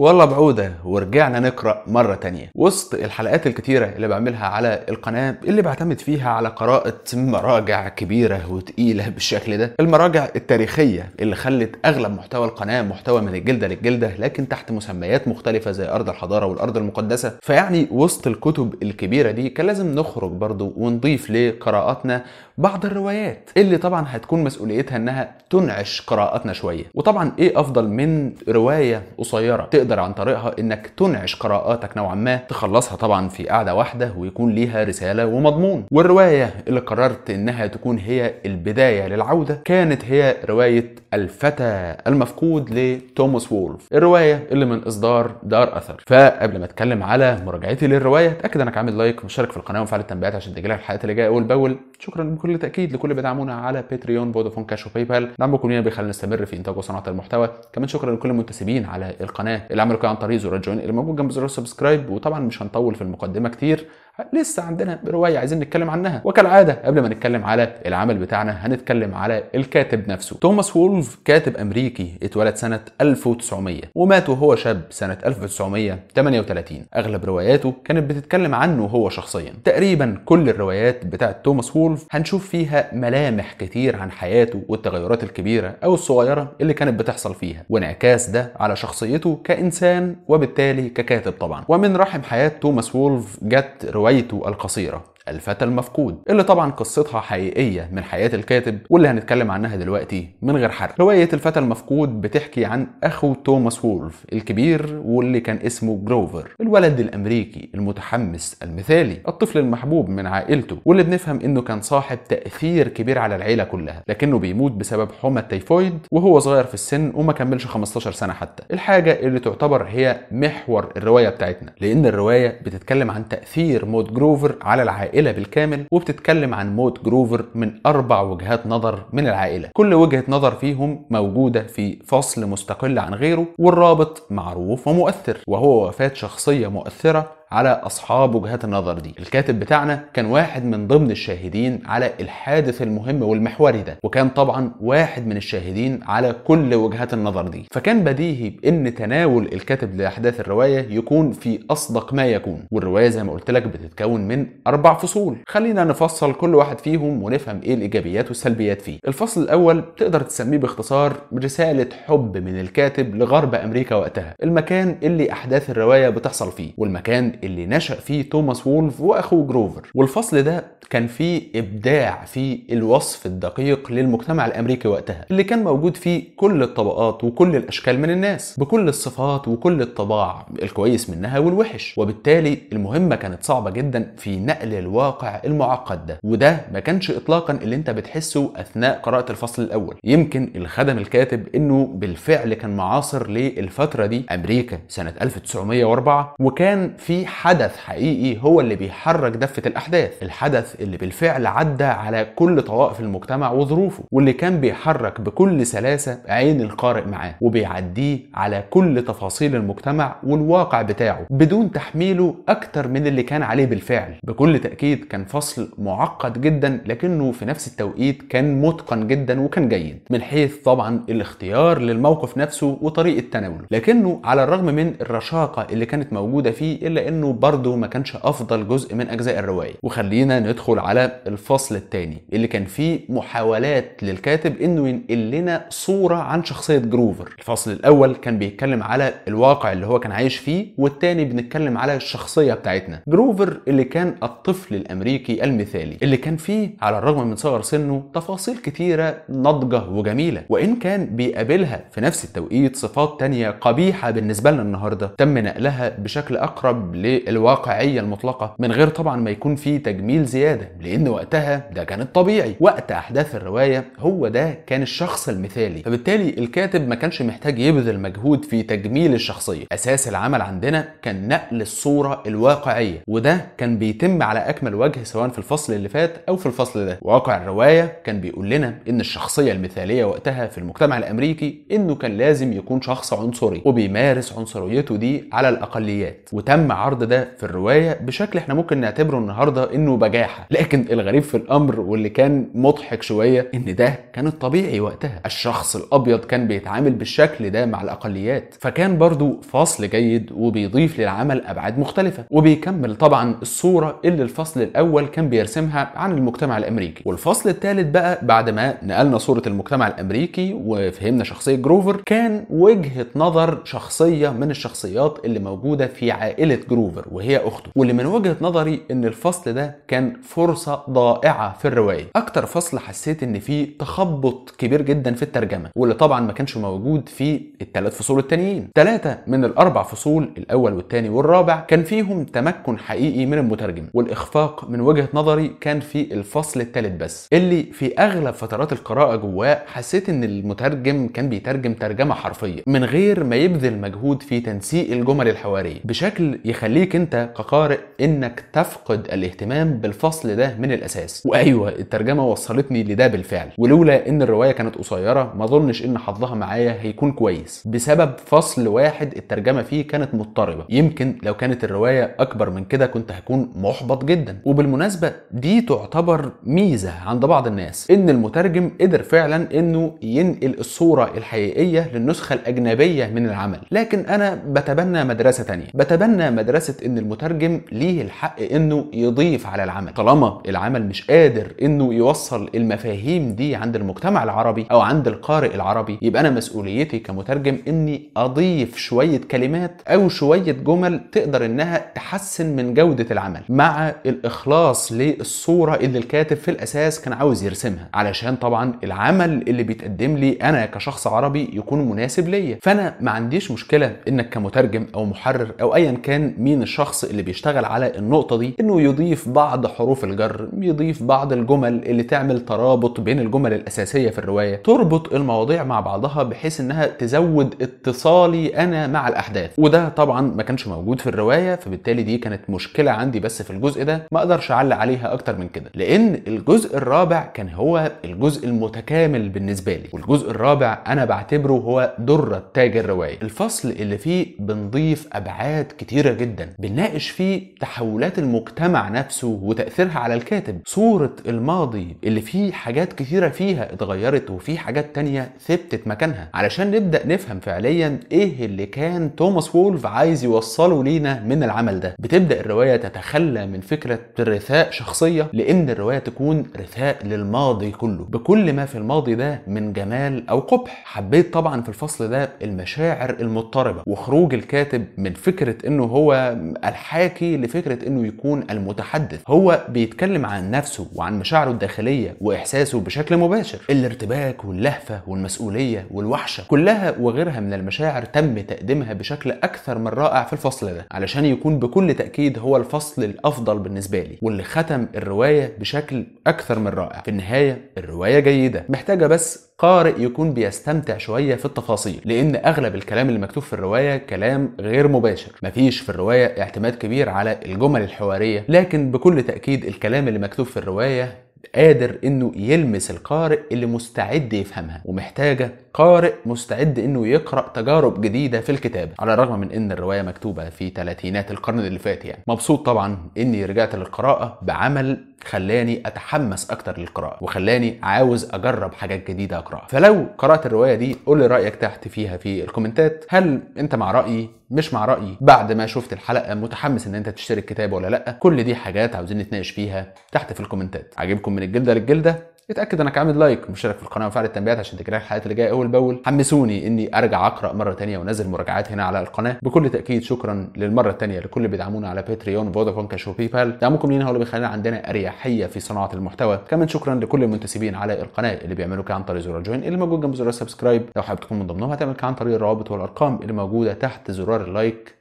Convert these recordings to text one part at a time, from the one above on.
والله بعودة ورجعنا نقرأ مرة تانية وسط الحلقات الكتيرة اللي بعملها على القناة اللي بعتمد فيها على قراءة مراجع كبيرة وتقيلة بالشكل ده المراجع التاريخية اللي خلت أغلب محتوى القناة محتوى من الجلدة للجلدة لكن تحت مسميات مختلفة زي أرض الحضارة والأرض المقدسة فيعني وسط الكتب الكبيرة دي كان لازم نخرج برضو ونضيف لقراءاتنا بعض الروايات اللي طبعا هتكون مسؤوليتها انها تنعش قراءاتنا شوية وطبعا ايه افضل من رواية قصيرة تقدر تقدر عن طريقها انك تنعش قراءاتك نوعا ما تخلصها طبعا في قاعده واحده ويكون ليها رساله ومضمون والروايه اللي قررت انها تكون هي البدايه للعوده كانت هي روايه الفتى المفقود لتوماس وولف الروايه اللي من اصدار دار اثر فقبل ما اتكلم على مراجعتي للروايه اتاكد انك عامل لايك ومشترك في القناه ومفعل التنبيهات عشان تجيلك الحلقات اللي جايه اول باول شكرا بكل تاكيد لكل بدعمونا على باتريون فودافون كاش بال دعمكم لينا بيخلينا نستمر في انتاج وصناعه المحتوى كمان شكرا لكل المنتسبين على القناه اللي عملوا كده عن طريق زر الجوين اللي موجود جنب زر السبسكرايب وطبعا مش هنطول في المقدمه كتير لسه عندنا روايه عايزين نتكلم عنها وكالعاده قبل ما نتكلم على العمل بتاعنا هنتكلم على الكاتب نفسه توماس وولف كاتب امريكي اتولد سنه 1900 ومات وهو شاب سنه 1938 اغلب رواياته كانت بتتكلم عنه هو شخصيا تقريبا كل الروايات بتاعه توماس وولف هنشوف فيها ملامح كتير عن حياته والتغيرات الكبيره او الصغيره اللي كانت بتحصل فيها وانعكاس ده على شخصيته كانسان وبالتالي ككاتب طبعا ومن رحم حياه توماس وولف جت روايه رويت القصيرة الفتى المفقود اللي طبعا قصتها حقيقيه من حياه الكاتب واللي هنتكلم عنها دلوقتي من غير حرق روايه الفتى المفقود بتحكي عن اخو توماس وولف الكبير واللي كان اسمه جروفر الولد الامريكي المتحمس المثالي الطفل المحبوب من عائلته واللي بنفهم انه كان صاحب تاثير كبير على العيله كلها لكنه بيموت بسبب حمى التيفويد وهو صغير في السن وما كملش 15 سنه حتى الحاجه اللي تعتبر هي محور الروايه بتاعتنا لان الروايه بتتكلم عن تاثير موت جروفر على العائله العائلة بالكامل وبتتكلم عن موت جروفر من أربع وجهات نظر من العائلة كل وجهة نظر فيهم موجودة في فصل مستقل عن غيره والرابط معروف ومؤثر وهو وفاة شخصية مؤثرة على اصحاب وجهات النظر دي الكاتب بتاعنا كان واحد من ضمن الشاهدين على الحادث المهم والمحوري ده وكان طبعا واحد من الشاهدين على كل وجهات النظر دي فكان بديهي ان تناول الكاتب لاحداث الروايه يكون في اصدق ما يكون والروايه زي ما قلت لك بتتكون من اربع فصول خلينا نفصل كل واحد فيهم ونفهم ايه الايجابيات والسلبيات فيه الفصل الاول تقدر تسميه باختصار رساله حب من الكاتب لغرب امريكا وقتها المكان اللي احداث الروايه بتحصل فيه والمكان اللي نشأ فيه توماس وولف وأخوه جروفر والفصل ده كان فيه إبداع في الوصف الدقيق للمجتمع الأمريكي وقتها اللي كان موجود فيه كل الطبقات وكل الأشكال من الناس بكل الصفات وكل الطباع الكويس منها والوحش وبالتالي المهمة كانت صعبة جدا في نقل الواقع المعقد ده وده ما كانش إطلاقا اللي أنت بتحسه أثناء قراءة الفصل الأول يمكن الخدم الكاتب أنه بالفعل كان معاصر للفترة دي أمريكا سنة 1904 وكان في حدث حقيقي هو اللي بيحرك دفة الأحداث الحدث اللي بالفعل عدى على كل طوائف المجتمع وظروفه واللي كان بيحرك بكل سلاسة عين القارئ معاه وبيعديه على كل تفاصيل المجتمع والواقع بتاعه بدون تحميله أكتر من اللي كان عليه بالفعل بكل تأكيد كان فصل معقد جدا لكنه في نفس التوقيت كان متقن جدا وكان جيد من حيث طبعا الاختيار للموقف نفسه وطريقة تناوله لكنه على الرغم من الرشاقة اللي كانت موجودة فيه إلا أنه لكنه برضه ما كانش افضل جزء من اجزاء الروايه وخلينا ندخل على الفصل الثاني اللي كان فيه محاولات للكاتب انه ينقل لنا صوره عن شخصيه جروفر الفصل الاول كان بيتكلم على الواقع اللي هو كان عايش فيه والثاني بنتكلم على الشخصيه بتاعتنا جروفر اللي كان الطفل الامريكي المثالي اللي كان فيه على الرغم من صغر سنه تفاصيل كثيره ناضجه وجميله وان كان بيقابلها في نفس التوقيت صفات تانية قبيحه بالنسبه لنا النهارده تم نقلها بشكل اقرب ل للواقعية المطلقة من غير طبعا ما يكون في تجميل زيادة لأن وقتها ده كان الطبيعي وقت أحداث الرواية هو ده كان الشخص المثالي فبالتالي الكاتب ما كانش محتاج يبذل مجهود في تجميل الشخصية أساس العمل عندنا كان نقل الصورة الواقعية وده كان بيتم على أكمل وجه سواء في الفصل اللي فات أو في الفصل ده واقع الرواية كان بيقول لنا إن الشخصية المثالية وقتها في المجتمع الأمريكي إنه كان لازم يكون شخص عنصري وبيمارس عنصريته دي على الأقليات وتم عرض العرض ده في الروايه بشكل احنا ممكن نعتبره النهارده انه بجاحه لكن الغريب في الامر واللي كان مضحك شويه ان ده كان الطبيعي وقتها الشخص الابيض كان بيتعامل بالشكل ده مع الاقليات فكان برضو فصل جيد وبيضيف للعمل ابعاد مختلفه وبيكمل طبعا الصوره اللي الفصل الاول كان بيرسمها عن المجتمع الامريكي والفصل الثالث بقى بعد ما نقلنا صوره المجتمع الامريكي وفهمنا شخصيه جروفر كان وجهه نظر شخصيه من الشخصيات اللي موجوده في عائله جروفر جروفر وهي اخته واللي من وجهه نظري ان الفصل ده كان فرصه ضائعه في الروايه اكتر فصل حسيت ان فيه تخبط كبير جدا في الترجمه واللي طبعا ما كانش موجود في الثلاث فصول التانيين ثلاثه من الاربع فصول الاول والثاني والرابع كان فيهم تمكن حقيقي من المترجم والاخفاق من وجهه نظري كان في الفصل الثالث بس اللي في اغلب فترات القراءه جواه حسيت ان المترجم كان بيترجم ترجمه حرفيه من غير ما يبذل مجهود في تنسيق الجمل الحواريه بشكل يخلي يخليك انت كقارئ انك تفقد الاهتمام بالفصل ده من الاساس وايوه الترجمه وصلتني لده بالفعل ولولا ان الروايه كانت قصيره ما اظنش ان حظها معايا هيكون كويس بسبب فصل واحد الترجمه فيه كانت مضطربه يمكن لو كانت الروايه اكبر من كده كنت هكون محبط جدا وبالمناسبه دي تعتبر ميزه عند بعض الناس ان المترجم قدر فعلا انه ينقل الصوره الحقيقيه للنسخه الاجنبيه من العمل لكن انا بتبنى مدرسه تانية بتبنى مدرسه سلاسه ان المترجم ليه الحق انه يضيف على العمل طالما العمل مش قادر انه يوصل المفاهيم دي عند المجتمع العربي او عند القارئ العربي يبقى انا مسؤوليتي كمترجم اني اضيف شويه كلمات او شويه جمل تقدر انها تحسن من جوده العمل مع الاخلاص للصوره اللي الكاتب في الاساس كان عاوز يرسمها علشان طبعا العمل اللي بيتقدم لي انا كشخص عربي يكون مناسب ليا فانا ما عنديش مشكله انك كمترجم او محرر او ايا كان مين مين الشخص اللي بيشتغل على النقطه دي انه يضيف بعض حروف الجر يضيف بعض الجمل اللي تعمل ترابط بين الجمل الاساسيه في الروايه تربط المواضيع مع بعضها بحيث انها تزود اتصالي انا مع الاحداث وده طبعا ما كانش موجود في الروايه فبالتالي دي كانت مشكله عندي بس في الجزء ده ما اقدرش اعلق عليها اكتر من كده لان الجزء الرابع كان هو الجزء المتكامل بالنسبه لي والجزء الرابع انا بعتبره هو دره تاج الروايه الفصل اللي فيه بنضيف ابعاد كتيره جدا بنناقش فيه تحولات المجتمع نفسه وتأثيرها على الكاتب صورة الماضي اللي فيه حاجات كثيرة فيها اتغيرت وفي حاجات تانية ثبتت مكانها علشان نبدأ نفهم فعليا ايه اللي كان توماس وولف عايز يوصله لينا من العمل ده بتبدأ الرواية تتخلى من فكرة رثاء شخصية لأن الرواية تكون رثاء للماضي كله بكل ما في الماضي ده من جمال أو قبح حبيت طبعا في الفصل ده المشاعر المضطربة وخروج الكاتب من فكرة انه هو الحاكي لفكره انه يكون المتحدث هو بيتكلم عن نفسه وعن مشاعره الداخليه واحساسه بشكل مباشر الارتباك واللهفه والمسؤوليه والوحشه كلها وغيرها من المشاعر تم تقديمها بشكل اكثر من رائع في الفصل ده علشان يكون بكل تاكيد هو الفصل الافضل بالنسبه لي واللي ختم الروايه بشكل اكثر من رائع في النهايه الروايه جيده محتاجه بس قارئ يكون بيستمتع شويه في التفاصيل لان اغلب الكلام اللي مكتوب في الروايه كلام غير مباشر مفيش في الروايه الرواية اعتماد كبير على الجمل الحوارية لكن بكل تأكيد الكلام اللي مكتوب في الرواية قادر انه يلمس القارئ اللي مستعد يفهمها ومحتاجه قارئ مستعد انه يقرا تجارب جديده في الكتابه على الرغم من ان الروايه مكتوبه في ثلاثينات القرن اللي فات يعني مبسوط طبعا اني رجعت للقراءه بعمل خلاني اتحمس اكتر للقراءه وخلاني عاوز اجرب حاجات جديده اقراها فلو قرات الروايه دي قول لي رايك تحت فيها في الكومنتات هل انت مع رايي مش مع رايي بعد ما شفت الحلقه متحمس ان انت تشتري الكتاب ولا لا كل دي حاجات عاوزين نتناقش فيها تحت في الكومنتات عاجبكم من الجلده للجلده اتاكد انك عامل لايك ومشترك في القناه وفعل التنبيهات عشان تجيلك الحلقات اللي جايه اول باول حمسوني اني ارجع اقرا مره ثانيه وانزل مراجعات هنا على القناه بكل تاكيد شكرا للمره الثانيه لكل اللي بيدعمونا على باتريون فودافون كاش بال دعمكم لينا هو اللي بيخلينا عندنا اريحيه في صناعه المحتوى كمان شكرا لكل المنتسبين على القناه اللي بيعملوا كده عن طريق زرار جوين اللي موجود جنب زرار السبسكرايب لو حابب تكون من ضمنهم هتعمل كده عن طريق الروابط والارقام اللي موجوده تحت زرار اللايك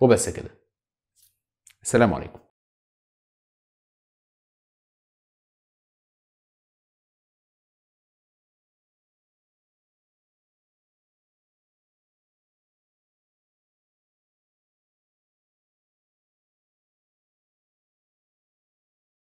وبس كده السلام عليكم